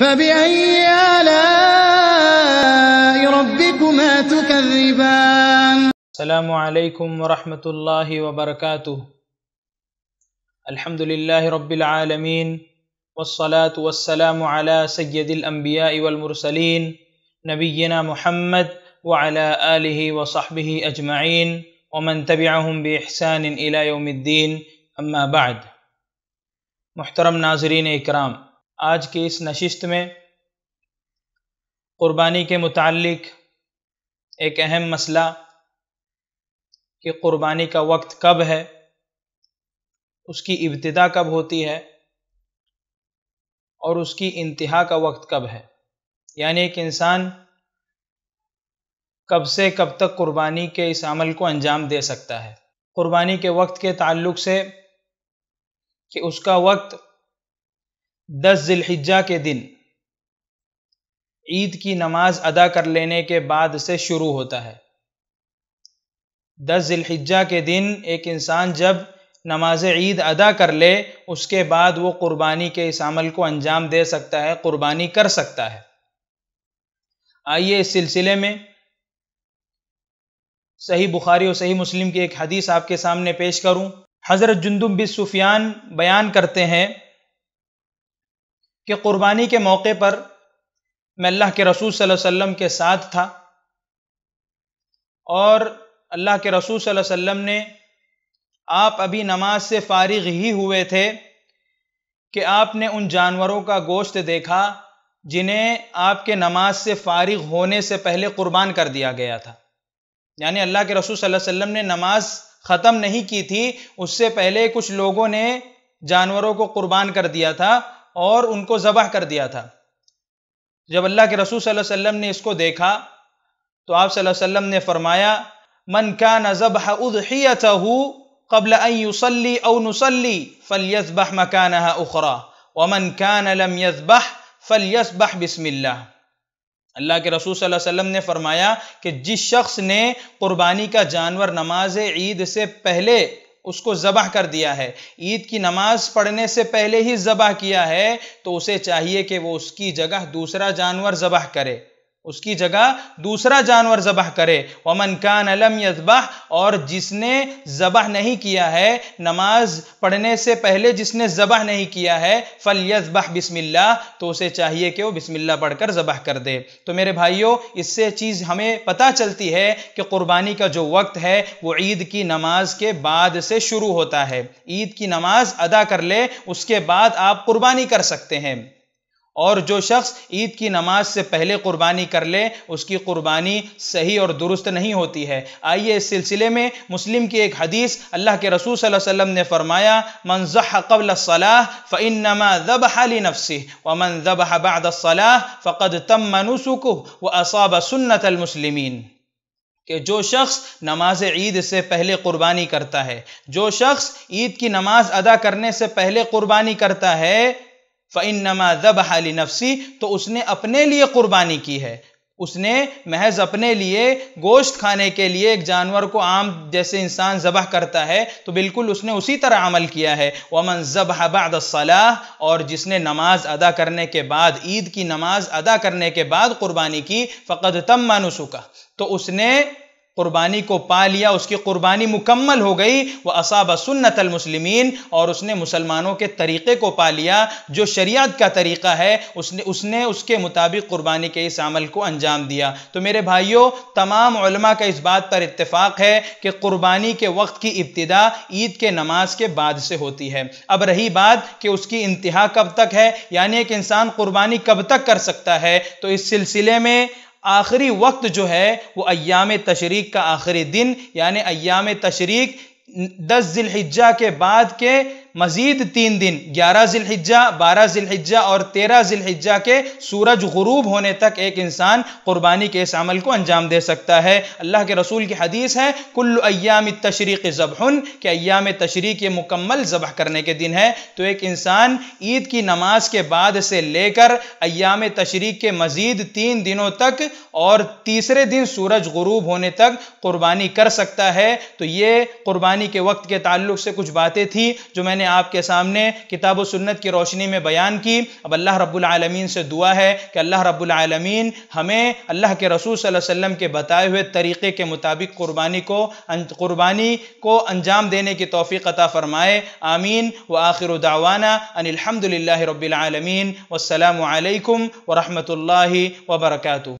فبأي آلاء ربكما تكذبان السلام عليكم ورحمة الله وبركاته الحمد لله رب العالمين والصلاة والسلام على سيد الأنبياء والمرسلين نبينا محمد وعلى آله وصحبه أجمعين ومن تبعهم بإحسان إلى يوم الدين أما بعد محترم ناظرين إكرام आज की इस नशिस्त में क़ुरबानी के मुतालिक एक अहम मसला कि क़ुरबानी का वक्त कब है उसकी इब्तदा कब होती है और उसकी इंतहा का वक्त कब है यानी एक इंसान कब से कब तक कुर्बानी के इस अमल को अंजाम दे सकता है कुर्बानी के वक्त के ताल्लुक से कि उसका वक्त दस जिलहिजा के दिन ईद की नमाज अदा कर लेने के बाद से शुरू होता है दस जिलहिजा के दिन एक इंसान जब नमाज ईद अदा कर ले उसके बाद वो कुर्बानी के इस अमल को अंजाम दे सकता है कुर्बानी कर सकता है आइए इस सिलसिले में सही बुखारी और सही मुस्लिम की एक हदीस आपके सामने पेश करूं हज़रत जुंदुम बिस सुफियान बयान करते हैं कि क़ुरबानी के मौके पर मैं अल्लाह के रसूल सल्लल्लाहु अलैहि वसल्लम के साथ था और अल्लाह के रसूल सल्लल्लाहु अलैहि वसल्लम ने आप अभी नमाज से फारिग ही हुए थे कि आपने उन जानवरों का गोश्त देखा जिन्हें आपके नमाज से फारिग होने से पहले कुर्बान कर दिया गया था यानी अल्लाह के रसूल सल्लल्लाहु अलैहि वसल्लम ने नमाज ख़त्म नहीं की थी उससे पहले कुछ लोगों ने जानवरों को कुर्बान कर दिया था और उनको ज़बह कर दिया था जब अल्लाह के रसूल सल्लल्लाहु अलैहि वसल्लम ने इसको देखा तो आप सल्लल्लाहु अलैहि वसल्लम ने फरमाया मन का नज़बह उदहियत कबल अयुसली अव नसली मकान उखरा वमन कान लम यसबह फल यसबह बिसमिल्ला अल्लाह के रसूल सल्लल्लाहु अलैहि वसल्लम ने फरमाया कि जिस शख्स ने कुर्बानी का जानवर नमाज ईद से पहले उसको ज़बह कर दिया है ईद की नमाज पढ़ने से पहले ही ज़बह किया है तो उसे चाहिए कि वो उसकी जगह दूसरा जानवर ज़बह करे उसकी जगह दूसरा जानवर ज़बह करे वमन कान अलम यजबह और जिसने ज़बह नहीं किया है नमाज पढ़ने से पहले जिसने ज़बह नहीं किया है फल यजबह बिस्मिल्ला तो उसे चाहिए कि वो बिस्मिल्ला पढ़कर ज़बह कर दे तो मेरे भाइयों इससे चीज़ हमें पता चलती है कि कुर्बानी का जो वक्त है वो ईद की नमाज के बाद से शुरू होता है ईद की नमाज अदा कर ले उसके बाद आप कुर्बानी कर सकते हैं और जो शख्स ईद की नमाज से पहले कुर्बानी कर ले उसकी कुर्बानी सही और दुरुस्त नहीं होती है आइए इस सिलसिले में मुस्लिम की एक हदीस अल्लाह के रसूल वसल्लम ने फरमाया मनजह कबल सलाह फ़िन नमा जब हाली नफसी व मन जब सलाह फ़कद तम मनुसुकु व असाब सुन्नतमसलिमिन कि जो शख्स नमाज ईद से पहले कुर्बानी करता है जो शख्स ईद की नमाज अदा करने से पहले कुर्बानी करता है फ़ैन नमा जब नफसी तो उसने अपने लिए कुर्बानी की है उसने महज अपने लिए गोश्त खाने के लिए एक जानवर को आम जैसे इंसान ज़बह करता है तो बिल्कुल उसने उसी तरह अमल किया है वमन ज़बह बादलाह और जिसने नमाज अदा करने के बाद ईद की नमाज अदा करने के बाद कुर्बानी की फ़कद तम मानुसू तो उसने कुर्बानी को पा लिया उसकी कुर्बानी मुकम्मल हो गई वह असाब सुन्नत मुसलिमीन और उसने मुसलमानों के तरीक़े को पा लिया जो शरीयत का तरीक़ा है उसने उसने उसके मुताबिक कुर्बानी के इस अमल को अंजाम दिया तो मेरे भाइयों तमाम का इस बात पर इतफ़ाक़ है कि कुर्बानी के वक्त की इब्तदा ईद के नमाज के बाद से होती है अब रही बात कि उसकी इंतहा कब तक है यानी एक इंसान कुर्बानी कब तक कर सकता है तो इस सिलसिले में आखिरी वक्त जो है वो अयाम तशरीक का आखिरी दिन यानी अयाम तशरीक दस जिलहिजा के बाद के मजीद तीन दिन ग्यारह जिलहिजा बारह जिलहिजा और तेरह जिलहिजा के सूरज गुरूब होने तक एक इंसान कुर्बानी के इस अमल को अंजाम दे सकता है अल्लाह के रसूल की हदीस है कुल अयाम तशरीक ज़बहन के अयाम तशरी के मुकम्मल ज़बह करने के दिन है तो एक इंसान ईद की नमाज के बाद से लेकर अयाम तशरी के मजीद तीन दिनों तक और तीसरे दिन सूरज गुरूब होने तक कुर्बानी कर सकता है तो ये कुर्बानी के वक्त के ताल्लुक से कुछ बातें थी जो मैंने आपके सामने किताब सुन्नत की रोशनी में बयान की अब अल्लाह रब्लमीन से दुआ है कि अल्लाह रब्लमीन हमें अल्लाह के रसूल वसम के बताए हुए तरीक़े के मुताबिक कुर्बानी को अं-, कुर्बानी को अंजाम देने की तोफ़ी अता फ़रमाए आमीन व आखिर दावाना अनिलहमदिल्ला रबालमीन वालकम वरहमल वर्का